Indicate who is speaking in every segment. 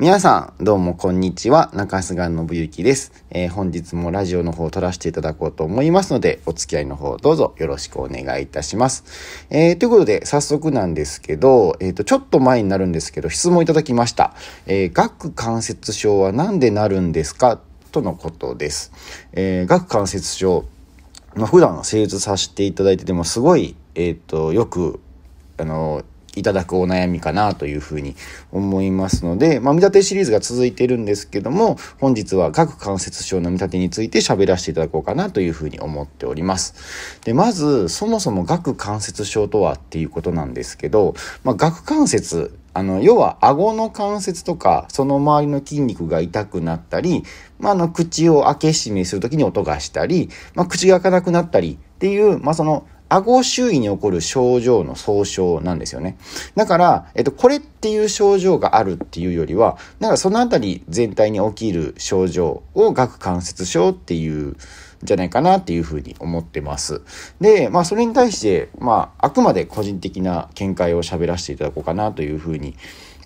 Speaker 1: 皆さん、どうもこんにちは。中須賀信之です、えー、本日もラジオの方を撮らせていただこうと思いますので、お付き合いの方どうぞよろしくお願いいたします。えー、ということで、早速なんですけど、えっ、ー、と、ちょっと前になるんですけど、質問いただきました。えー、顎関節症は何でなるんですかとのことです。え顎関節症、まあ、普段成術させていただいてても、すごい、えっ、と、よく、あの、いただくお悩みかなというふうに思いますので、まあ、見立てシリーズが続いているんですけども、本日は各関節症の見立てについて喋らせていただこうかなというふうに思っております。で、まず、そもそも顎関節症とはっていうことなんですけど、まあ、顎関節、あの、要は顎の関節とか、その周りの筋肉が痛くなったり、まあ、あの、口を開け閉めするときに音がしたり、まあ、口が開かなくなったりっていう、まあ、その、顎周囲に起こる症状の総称なんですよね。だから、えっと、これっていう症状があるっていうよりは、んかそのあたり全体に起きる症状を顎関節症っていうんじゃないかなっていうふうに思ってます。で、まあそれに対して、まああくまで個人的な見解を喋らせていただこうかなというふうに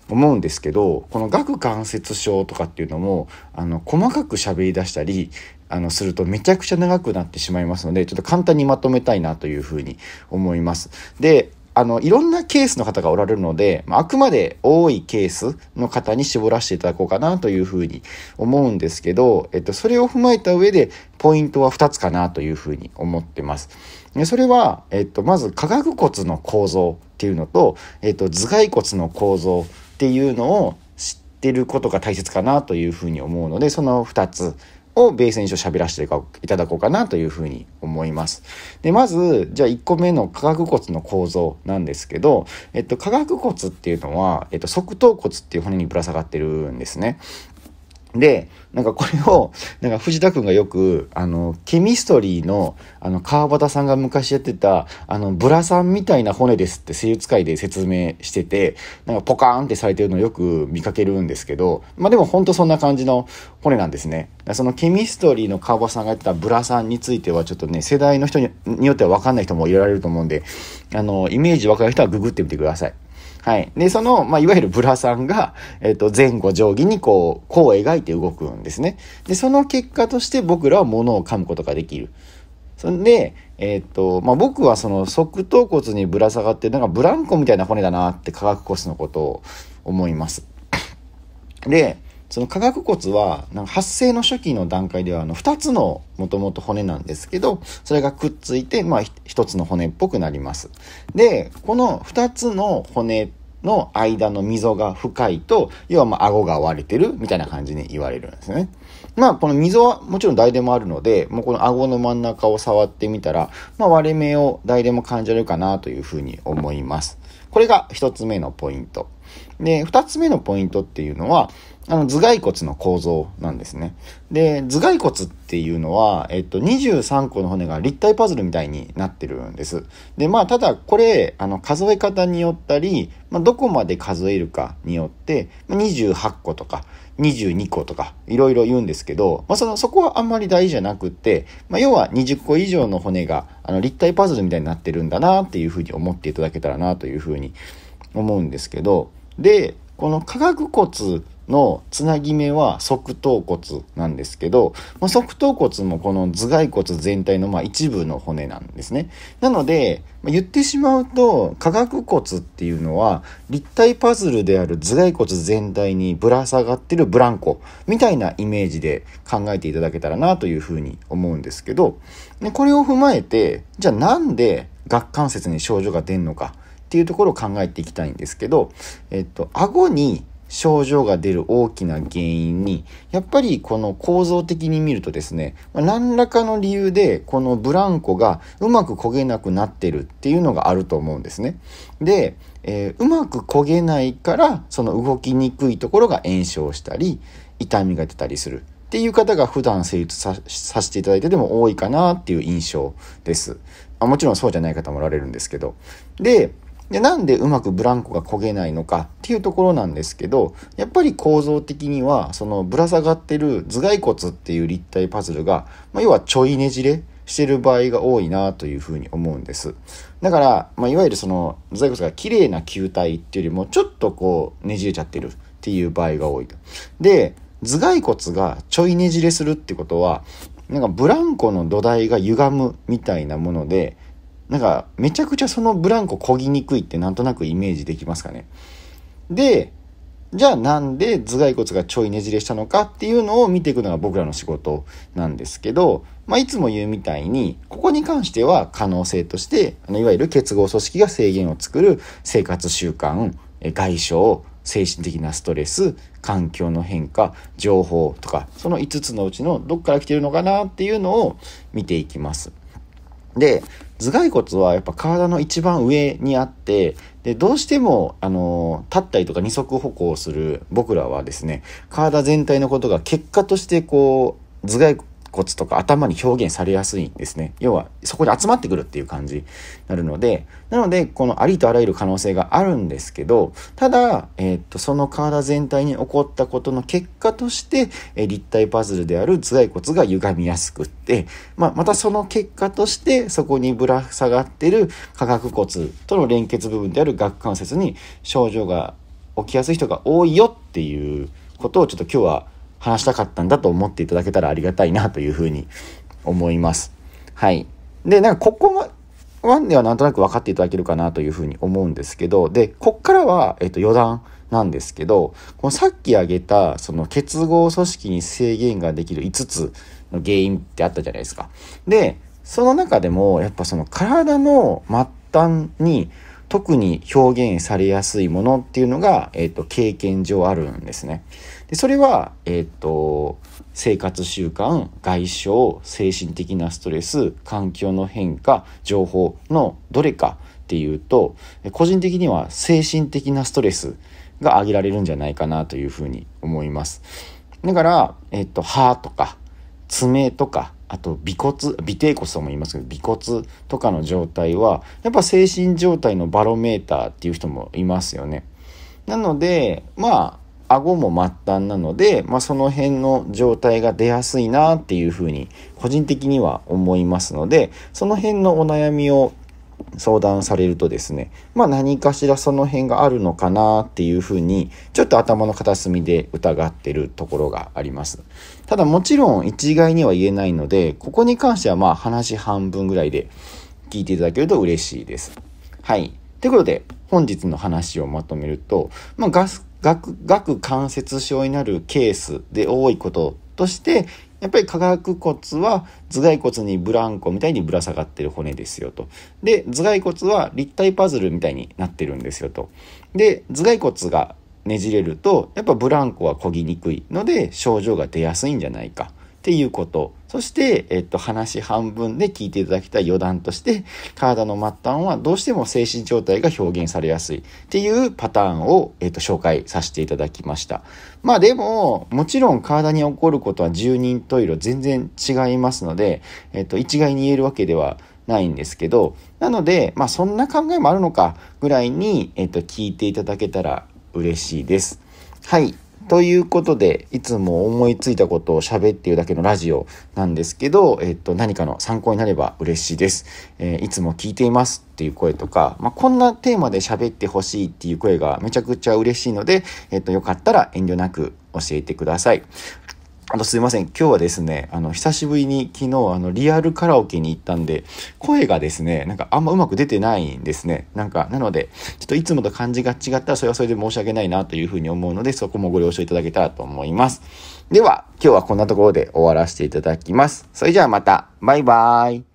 Speaker 1: 思うんですけど、この顎関節症とかっていうのも、あの、細かく喋り出したり、あのするとめちゃくちゃ長くなってしまいますのでちょっと簡単にまとめたいなというふうに思います。であの、いろんなケースの方がおられるので、あくまで多いケースの方に絞らせていただこうかなというふうに思うんですけど、えっと、それを踏まえた上で、ポイントは2つかなというふうに思ってます。でそれは、えっと、まず、科学骨の構造っていうのと、えっと、頭蓋骨の構造っていうのを知ってることが大切かなというふうに思うので、その2つをベースに一応喋らせていただこうかなというふうに思います。で、まず、じゃあ1個目の科学骨の構造なんですけど、えっと、下学骨っていうのは、えっと、側頭骨っていう骨にぶら下がってるんですね。で、なんかこれを、なんか藤田くんがよく、あの、ケミストリーの、あの、川端さんが昔やってた、あの、ブラさんみたいな骨ですって声優使いで説明してて、なんかポカーンってされてるのよく見かけるんですけど、まあでもほんとそんな感じの骨なんですね。そのケミストリーの川端さんがやってたブラさんについては、ちょっとね、世代の人によってはわかんない人もいられると思うんで、あの、イメージわかる人はググってみてください。はい。で、その、まあ、いわゆるブラさんが、えっ、ー、と、前後上下にこう、こう描いて動くんですね。で、その結果として僕らは物を噛むことができる。そんで、えー、っと、まあ、僕はその側頭骨にぶら下がってなんかブランコみたいな骨だなって化学骨のことを思います。で、その化学骨は、なんか発生の初期の段階では、あの、二つのもともと骨なんですけど、それがくっついて、まあ、一つの骨っぽくなります。で、この二つの骨の間の溝が深いと、要はまあ顎が割れてるみたいな感じに言われるんですね。まあこの溝はもちろん誰でもあるので、もうこの顎の真ん中を触ってみたら、まあ割れ目を誰でも感じられるかなというふうに思います。これが一つ目のポイント。で、二つ目のポイントっていうのは、あの、頭蓋骨の構造なんですね。で、頭蓋骨っていうのは、えっと、23個の骨が立体パズルみたいになってるんです。で、まあ、ただ、これ、あの、数え方によったり、まあ、どこまで数えるかによって、28個とか、22個とか、いろいろ言うんですけど、まあ、その、そこはあんまり大事じゃなくて、まあ、要は20個以上の骨が、あの、立体パズルみたいになってるんだな、っていうふうに思っていただけたらな、というふうに思うんですけど、で、この下顎骨のつなぎ目は側頭骨なんですけど、まあ、側頭骨もこの頭蓋骨全体のま一部の骨なんですね。なので、まあ、言ってしまうと、下顎骨っていうのは立体パズルである頭蓋骨全体にぶら下がってるブランコみたいなイメージで考えていただけたらなというふうに思うんですけど、でこれを踏まえて、じゃあなんで顎関節に症状が出るのか。っていうところを考えていきたいんですけど、えっと、顎に症状が出る大きな原因に、やっぱりこの構造的に見るとですね、何らかの理由でこのブランコがうまく焦げなくなってるっていうのがあると思うんですね。で、えー、うまく焦げないから、その動きにくいところが炎症したり、痛みが出たりする。っていう方が普段成立させていただいてでも多いかなっていう印象ですあ。もちろんそうじゃない方もおられるんですけど。で、で、なんでうまくブランコが焦げないのかっていうところなんですけど、やっぱり構造的には、そのぶら下がってる頭蓋骨っていう立体パズルが、まあ、要はちょいねじれしてる場合が多いなというふうに思うんです。だから、まあ、いわゆるその頭蓋骨が綺麗な球体っていうよりも、ちょっとこうねじれちゃってるっていう場合が多いと。で、頭蓋骨がちょいねじれするってことは、なんかブランコの土台が歪むみたいなもので、なんか、めちゃくちゃそのブランコ漕ぎにくいってなんとなくイメージできますかね。で、じゃあなんで頭蓋骨がちょいねじれしたのかっていうのを見ていくのが僕らの仕事なんですけど、まあ、いつも言うみたいに、ここに関しては可能性として、あのいわゆる結合組織が制限を作る生活習慣、外傷、精神的なストレス、環境の変化、情報とか、その5つのうちのどっから来てるのかなっていうのを見ていきます。で、頭蓋骨はやっぱ体の一番上にあってでどうしてもあの立ったりとか二足歩行する僕らはですね体全体のことが結果としてこう頭蓋コツとか頭に表現されやすいですね。要はそこに集まってくるっていう感じになるので、なのでこのありとあらゆる可能性があるんですけど、ただ、えー、っと、その体全体に起こったことの結果として、えー、立体パズルである頭蓋骨が歪みやすくって、まあ、またその結果としてそこにぶら下がってる下顎骨との連結部分である顎関節に症状が起きやすい人が多いよっていうことをちょっと今日は話したかったんだと思っていただけたらありがたいなというふうに思います。はい。で、なんかここンではなんとなく分かっていただけるかなというふうに思うんですけど、で、こっからは、えっと、余談なんですけど、このさっき挙げた、その結合組織に制限ができる5つの原因ってあったじゃないですか。で、その中でも、やっぱその体の末端に特に表現されやすいものっていうのが、えっと、経験上あるんですね。でそれは、えー、っと生活習慣外傷精神的なストレス環境の変化情報のどれかっていうと個人的には精神的なストレスが挙げられるんじゃないかなというふうに思います。だから、えっと、歯とか爪とかあと尾骨尾低骨とも言いますけど尾骨とかの状態はやっぱ精神状態のバロメーターっていう人もいますよね。なのでまあ顎も末端なので、まあ、その辺の状態が出やすいなっていうふうに個人的には思いますのでその辺のお悩みを相談されるとですね、まあ、何かしらその辺があるのかなっていうふうにちょっと頭の片隅で疑ってるところがありますただもちろん一概には言えないのでここに関してはまあ話半分ぐらいで聞いていただけると嬉しいですはいということで本日の話をまとめると、まあ、ガス顎、顎関節症になるケースで多いこととして、やっぱり下顎骨は頭蓋骨にブランコみたいにぶら下がってる骨ですよと。で、頭蓋骨は立体パズルみたいになってるんですよと。で、頭蓋骨がねじれると、やっぱブランコは漕ぎにくいので症状が出やすいんじゃないか。っていうこと。そして、えっと、話半分で聞いていただきたい余談として、体の末端はどうしても精神状態が表現されやすいっていうパターンを、えっと、紹介させていただきました。まあでも、もちろん体に起こることは十人十色全然違いますので、えっと、一概に言えるわけではないんですけど、なので、まあそんな考えもあるのかぐらいに、えっと、聞いていただけたら嬉しいです。はい。ということで、いつも思いついたことを喋っているだけのラジオなんですけど、えっと、何かの参考になれば嬉しいです。えー、いつも聞いていますっていう声とか、まあ、こんなテーマで喋ってほしいっていう声がめちゃくちゃ嬉しいので、えっと、よかったら遠慮なく教えてください。あとすいません。今日はですね、あの、久しぶりに昨日、あの、リアルカラオケに行ったんで、声がですね、なんかあんまうまく出てないんですね。なんか、なので、ちょっといつもと感じが違ったら、それはそれで申し訳ないなというふうに思うので、そこもご了承いただけたらと思います。では、今日はこんなところで終わらせていただきます。それじゃあまた、バイバーイ。